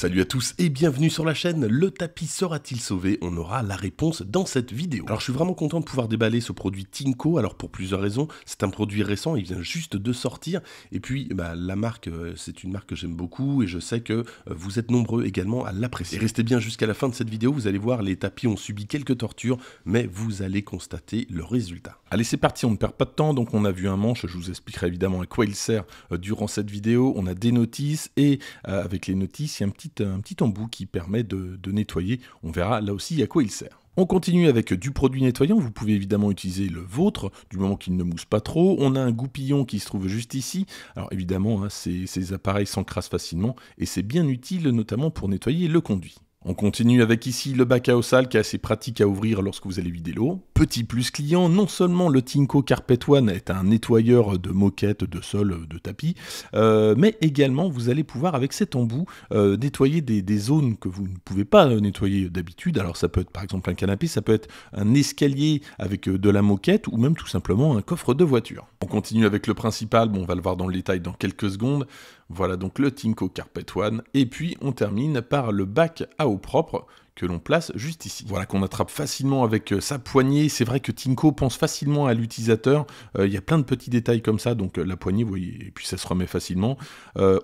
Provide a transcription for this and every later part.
Salut à tous et bienvenue sur la chaîne. Le tapis sera-t-il sauvé On aura la réponse dans cette vidéo. Alors je suis vraiment content de pouvoir déballer ce produit Tinko. Alors pour plusieurs raisons, c'est un produit récent, il vient juste de sortir. Et puis bah, la marque, euh, c'est une marque que j'aime beaucoup et je sais que euh, vous êtes nombreux également à l'apprécier. restez bien jusqu'à la fin de cette vidéo, vous allez voir, les tapis ont subi quelques tortures, mais vous allez constater le résultat. Allez c'est parti, on ne perd pas de temps. Donc on a vu un manche, je vous expliquerai évidemment à quoi il sert euh, durant cette vidéo. On a des notices et avec les notices, il y a un petit un petit embout qui permet de, nettoyer. On verra là aussi à quoi il sert. On continue avec du produit nettoyant, vous pouvez évidemment utiliser le vôtre, du moment qu'il ne mousse pas trop. On a un goupillon qui se trouve juste ici. Alors évidemment, hein, ces, ces appareils s'encrassent facilement et c'est bien utile notamment pour nettoyer le conduit. On continue avec ici le bac à sale qui est assez pratique à ouvrir lorsque vous allez vider l'eau. Petit plus client, non seulement le Tinko Carpet One est un nettoyeur de moquettes, de sol, de tapis, euh, mais également vous allez pouvoir avec cet embout euh, nettoyer des, zones que vous ne pouvez pas euh, nettoyer d'habitude. Alors ça peut être par exemple un canapé, ça peut être un escalier avec de la moquette ou même tout simplement un coffre de voiture. On continue avec le principal, bon on va le voir dans le détail dans quelques secondes. Voilà donc le Tinko Carpet One. Et puis on termine par le bac à eau propre que l'on place juste ici. Voilà qu'on attrape facilement avec euh, sa poignée. C'est vrai que Tinko pense facilement à l'utilisateur. Euh, il y a plein de petits détails comme ça. Donc euh, la poignée, vous voyez, et puis ça se remet facilement.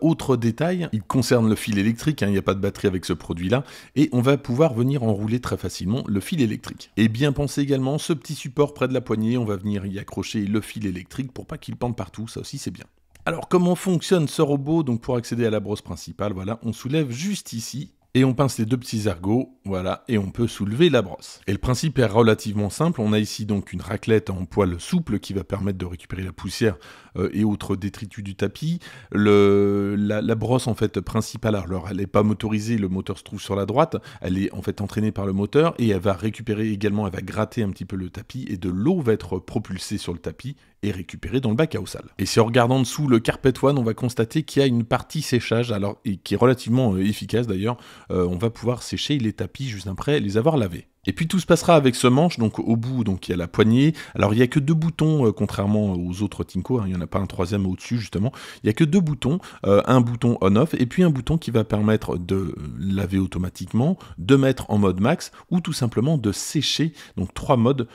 autre détail, il concerne le fil électrique. Hein. Il n'y a pas de batterie avec ce produit-là. Et on va pouvoir venir enrouler très facilement le fil électrique. Et bien penser également ce petit support près de la poignée. On va venir y accrocher le fil électrique pour pas qu'il pende partout. Ça aussi, c'est bien. Alors comment fonctionne ce robot Donc pour accéder à la brosse principale, voilà, on soulève juste ici et on pince les deux petits ergots, voilà, et on peut soulever la brosse. Et le principe est relativement simple, on a ici donc une raclette en poil souple qui va permettre de récupérer la poussière euh, et autres détritus du tapis. la, brosse en fait principale, alors elle n'est pas motorisée, le moteur se trouve sur la droite, elle est en fait entraînée par le moteur et elle va récupérer également, elle va gratter un petit peu le tapis et de l'eau va être propulsée sur le tapis et récupéré dans le bac à eau sale. Et si on regarde en dessous le carpet one, on va constater qu'il y a une partie séchage, alors et qui est relativement euh, efficace d'ailleurs. Euh, on va pouvoir sécher les tapis juste après les avoir lavés. Et puis tout se passera avec ce manche, donc au bout, donc il y a la poignée. Alors il n'y a que deux boutons, euh, contrairement aux autres Tinko, hein, il n'y en a pas un troisième au-dessus justement. Il n'y a que deux boutons, un bouton on-off et puis un bouton qui va permettre de laver automatiquement, de mettre en mode max ou tout simplement de sécher, donc trois modes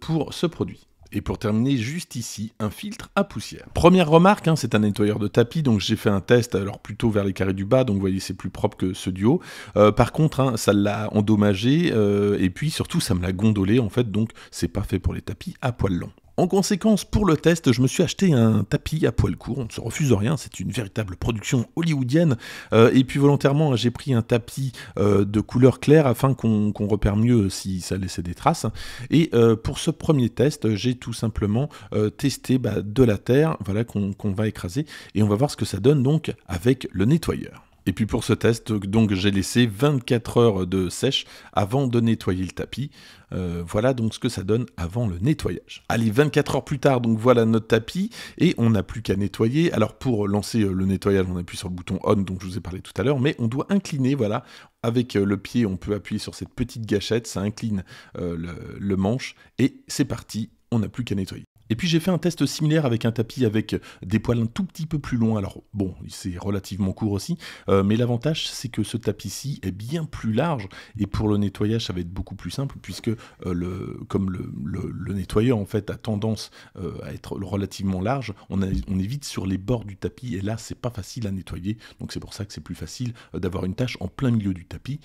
pour ce produit. Et pour terminer, juste ici, un filtre à poussière. Première remarque, hein, c'est un nettoyeur de tapis, donc j'ai fait un test, alors plutôt vers les carrés du bas, donc vous voyez c'est plus propre que ce duo. Euh, par contre, hein, ça l'a endommagé, euh, et puis surtout ça me l'a gondolé en fait, donc c'est pas fait pour les tapis à poils longs. En conséquence, pour le test, je me suis acheté un tapis à poil court. On ne se refuse rien, c'est une véritable production hollywoodienne. Euh, et puis volontairement, j'ai pris un tapis euh, de couleur claire afin qu'on repère mieux si ça laissait des traces. Et euh, pour ce premier test, j'ai tout simplement testé bah, de la terre, voilà qu'on va écraser, et on va voir ce que ça donne donc avec le nettoyeur. Et puis pour ce test, donc j'ai laissé 24 heures de sèche avant de nettoyer le tapis. Euh, voilà donc ce que ça donne avant le nettoyage. Allez, 24 heures plus tard, donc voilà notre tapis et on n'a plus qu'à nettoyer. Alors pour lancer euh, le nettoyage, on appuie sur le bouton on dont je vous ai parlé tout à l'heure, mais on doit incliner, voilà, avec euh, le pied, on peut appuyer sur cette petite gâchette, ça incline le manche et c'est parti, on n'a plus qu'à nettoyer. Et puis j'ai fait un test similaire avec un tapis avec des poils un tout petit peu plus longs. Alors bon, c'est relativement court aussi, euh, mais l'avantage c'est que ce tapis-ci est bien plus large et pour le nettoyage ça va être beaucoup plus simple puisque euh, le, comme le, nettoyeur en fait a tendance euh, à être relativement large, on, est sur les bords du tapis et là c'est pas facile à nettoyer. Donc c'est pour ça que c'est plus facile d'avoir une tâche en plein milieu du tapis.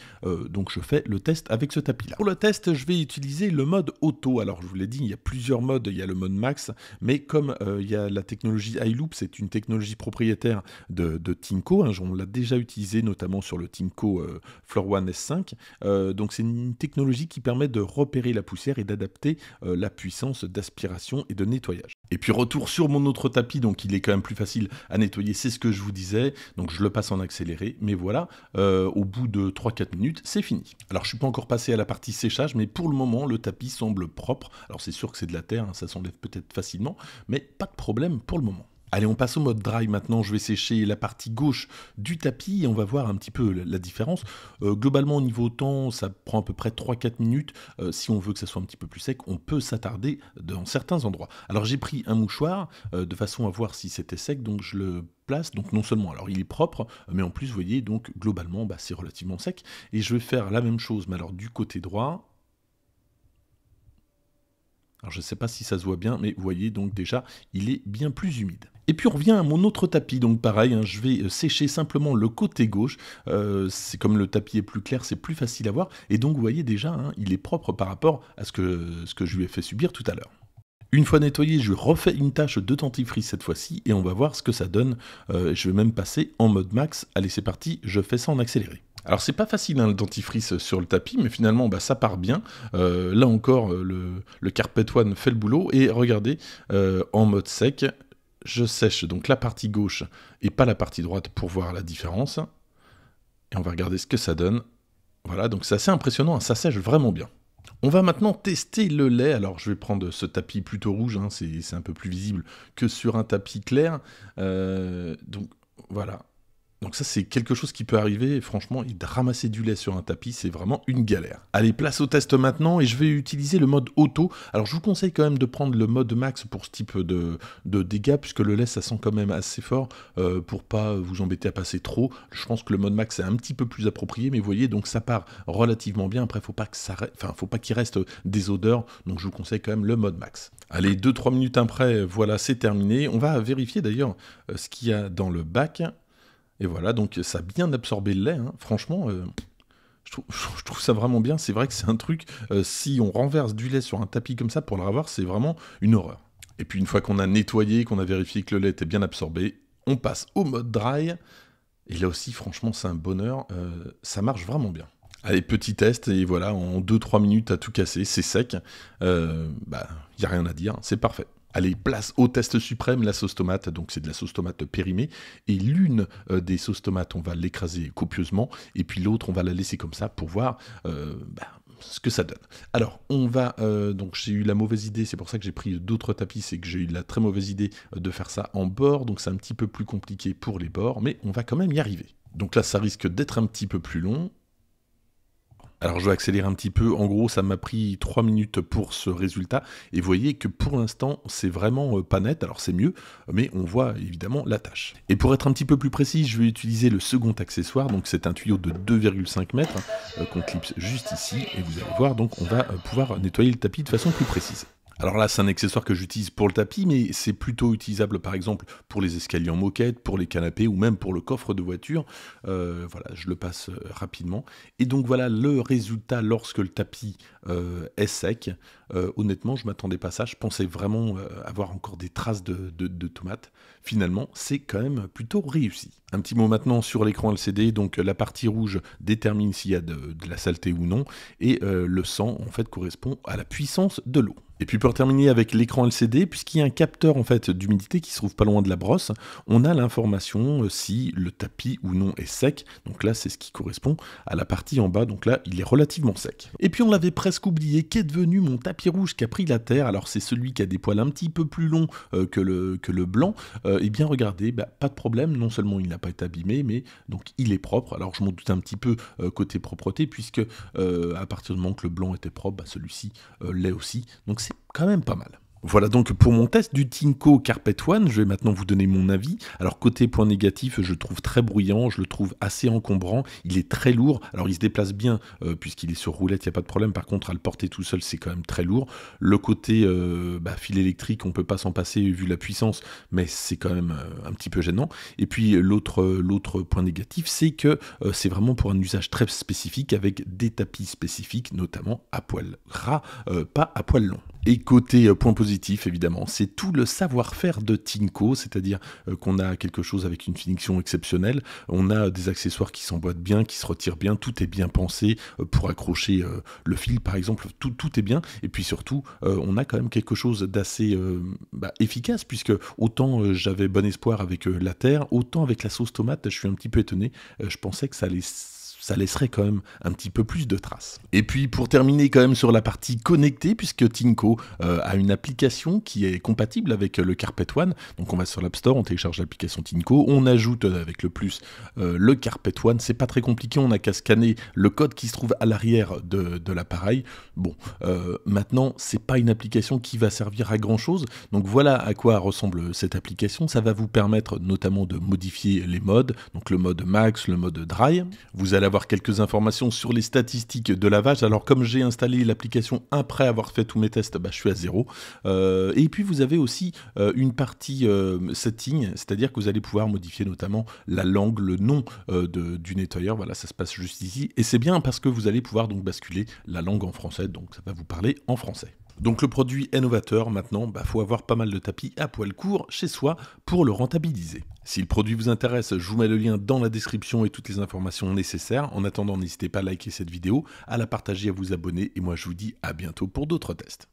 donc je fais le test avec ce tapis-là. Pour le test, je vais utiliser le mode auto. Alors je vous l'ai dit, il y a plusieurs modes. Il y a le mode max mais comme euh, il y a la technologie iLoop, c'est une technologie propriétaire de, Tinko, hein, on l'a déjà utilisé notamment sur le Tinko euh, Floor One S5, euh, donc c'est une technologie qui permet de repérer la poussière et d'adapter la puissance d'aspiration et de nettoyage. Et puis retour sur mon autre tapis, donc il est quand même plus facile à nettoyer, c'est ce que je vous disais, donc je le passe en accéléré, mais voilà, au bout de 3-4 minutes, c'est fini. Alors je suis pas encore passé à la partie séchage, mais pour le moment, le tapis semble propre, alors c'est sûr que c'est de la terre, hein, ça s'enlève peut-être facilement, mais pas de problème pour le moment. Allez, on passe au mode dry maintenant. Je vais sécher la partie gauche du tapis et on va voir un petit peu la différence. Euh, globalement, au niveau temps, ça prend à peu près 3-4 minutes. Euh, si on veut que ça soit un petit peu plus sec, on peut s'attarder dans certains endroits. Alors, j'ai pris un mouchoir euh, de façon à voir si c'était sec, donc je le place. Donc non seulement, alors il est propre, mais en plus, vous voyez, donc globalement, bah, c'est relativement sec. Et je vais faire la même chose, mais alors du côté droit, je ne sais pas si ça se voit bien, mais vous voyez donc déjà, il est bien plus humide. Et puis on revient à mon autre tapis, donc pareil, hein, je vais euh, sécher simplement le côté gauche, euh, c'est comme le tapis est plus clair, c'est plus facile à voir, et donc vous voyez déjà, hein, il est propre par rapport à ce que, je lui ai fait subir tout à l'heure. Une fois nettoyé, je refais une tâche de dentifrice cette fois-ci, et on va voir ce que ça donne, euh, je vais même passer en mode max, allez c'est parti, je fais ça en accéléré. Alors c'est pas facile un hein, le dentifrice sur le tapis, mais finalement bah, ça part bien. Euh, là encore, euh, le, le Carpet One fait le boulot. Et regardez, euh, en mode sec, je sèche donc la partie gauche et pas la partie droite pour voir la différence. Et on va regarder ce que ça donne. Voilà, donc c'est assez impressionnant, hein, ça sèche vraiment bien. On va maintenant tester le lait. Alors je vais prendre ce tapis plutôt rouge, hein, c'est un peu plus visible que sur un tapis clair. donc voilà, donc ça, c'est quelque chose qui peut arriver. franchement, il ramasser du lait sur un tapis, c'est vraiment une galère. Allez, place au test maintenant et je vais utiliser le mode auto. Alors je vous conseille quand même de prendre le mode max pour ce type de, dégâts, puisque le lait, ça sent quand même assez fort pour euh, pour pas vous embêter à passer trop. Je pense que le mode max est un petit peu plus approprié, mais vous voyez, donc ça part relativement bien. Après, faut pas que enfin, faut pas qu'il reste des odeurs. Donc je vous conseille quand même le mode max. Allez, 2-3 minutes après, voilà, c'est terminé. On va vérifier d'ailleurs euh, ce qu'il y a dans le bac. Et voilà, donc euh, ça a bien absorbé le lait. Hein. Franchement, euh, je, trouve, ça vraiment bien. C'est vrai que c'est un truc, euh, si on renverse du lait sur un tapis comme ça pour le ravoir, c'est vraiment une horreur. Et puis une fois qu'on a nettoyé, qu'on a vérifié que le lait était bien absorbé, on passe au mode dry. Et là aussi, franchement, c'est un bonheur. ça marche vraiment bien. Allez, petit test, et voilà, en 2-3 minutes à tout casser, c'est sec. bah, il n'y a rien à dire, c'est parfait. Allez, place au test suprême, la sauce tomate. Donc, c'est de la sauce tomate périmée. Et l'une euh, des sauces tomates, on va l'écraser copieusement. Et puis l'autre, on va la laisser comme ça pour voir euh, bah, ce que ça donne. Alors, on va. Euh, donc, j'ai eu la mauvaise idée, c'est pour ça que j'ai pris d'autres tapis, c'est que j'ai eu la très mauvaise idée de faire ça en bord. Donc, c'est un petit peu plus compliqué pour les bords, mais on va quand même y arriver. Donc là, ça risque d'être un petit peu plus long. Alors je vais accélérer un petit peu. En gros, ça m'a pris 3 minutes pour ce résultat. Et vous voyez que pour l'instant, c'est vraiment euh, pas net. Alors c'est mieux, mais on voit évidemment la tâche. Et pour être un petit peu plus précis, je vais utiliser le second accessoire. Donc c'est un tuyau de 2,5 mètres hein, euh, qu'on clipse juste ici. Et vous allez voir, donc on va euh, pouvoir nettoyer le tapis de façon plus précise. Alors là, c'est un accessoire que j'utilise pour le tapis, mais c'est plutôt utilisable par exemple pour les escaliers en moquette, pour les canapés ou même pour le coffre de voiture. Euh, voilà, je le passe euh, rapidement. Et donc voilà le résultat lorsque le tapis euh, est sec. honnêtement, je m'attendais pas à ça. Je pensais vraiment avoir encore des traces de, tomates. Finalement, c'est quand même plutôt réussi. Un petit mot maintenant sur l'écran LCD. Donc la partie rouge détermine s'il y a de, la saleté ou non, et le sang en fait correspond à la puissance de l'eau. Et puis pour terminer avec l'écran LCD, puisqu'il y a un capteur en fait d'humidité qui se trouve pas loin de la brosse, on a l'information euh, si le tapis ou non est sec. Donc là, c'est ce qui correspond à la partie en bas. Donc là, il est relativement sec. Et puis on l'avait presque oublié, qu'est devenu mon tapis rouge qui a pris la terre Alors c'est celui qui a des poils un petit peu plus longs euh, que, le, que le blanc. et euh, eh bien regardez, bah, pas de problème. Non seulement il n'a pas été abîmé, mais donc il est propre. Alors je m'en doute un petit peu côté propreté, puisque à partir du moment que le blanc était propre, bah, celui-ci l'est aussi. Donc c'est quand même pas mal. Voilà donc pour mon test du Tinko Carpet One, je vais maintenant vous donner mon avis. Alors côté point négatif, je le trouve très bruyant, je le trouve assez encombrant, il est très lourd, alors il se déplace bien euh, puisqu'il est sur roulette, il n'y a pas de problème, par contre à le porter tout seul c'est quand même très lourd. Le côté euh, bah, fil électrique, on peut pas s'en passer vu la puissance, mais c'est quand même euh, un petit peu gênant. Et puis l'autre point négatif, c'est que c'est vraiment pour un usage très spécifique avec des tapis spécifiques, notamment à poil gras, pas à poils long. Et côté euh, point positif, évidemment, c'est tout le savoir-faire de Tinko, c'est-à-dire euh, qu'on a quelque chose avec une finition exceptionnelle, on a des accessoires qui s'emboîtent bien, qui se retirent bien, tout est bien pensé euh, pour accrocher le fil, par exemple, tout, tout est bien, et puis surtout, on a quand même quelque chose d'assez bah, efficace, puisque autant j'avais bon espoir avec la terre, autant avec la sauce tomate, je suis un petit peu étonné, je pensais que ça allait ça laisserait quand même un petit peu plus de traces. Et puis pour terminer quand même sur la partie connectée, puisque Tinko euh, a une application qui est compatible avec le Carpet One, donc on va sur l'App Store, on télécharge l'application Tinko, on ajoute euh, avec le plus euh, le Carpet One, c'est pas très compliqué, on n'a qu'à scanner le code qui se trouve à l'arrière de, l'appareil. Bon, maintenant c'est pas une application qui va servir à grand chose, donc voilà à quoi ressemble cette application, ça va vous permettre notamment de modifier les modes, donc le mode max, le mode dry, vous allez avoir quelques informations sur les statistiques de lavage. Alors comme j'ai installé l'application après avoir fait tous mes tests, bah, je suis à zéro. Euh, et puis vous avez aussi euh, une partie euh, setting, c'est-à-dire que vous allez pouvoir modifier notamment la langue, le nom du nettoyeur. Voilà, ça se passe juste ici. Et c'est bien parce que vous allez pouvoir donc basculer la langue en français, donc ça va vous parler en français. Donc le produit est novateur, maintenant, il bah, faut avoir pas mal de tapis à poil court chez soi pour le rentabiliser. Si le produit vous intéresse, je vous mets le lien dans la description et toutes les informations nécessaires. En attendant, n'hésitez pas à liker cette vidéo, à la partager, à vous abonner, et moi je vous dis à bientôt pour d'autres tests.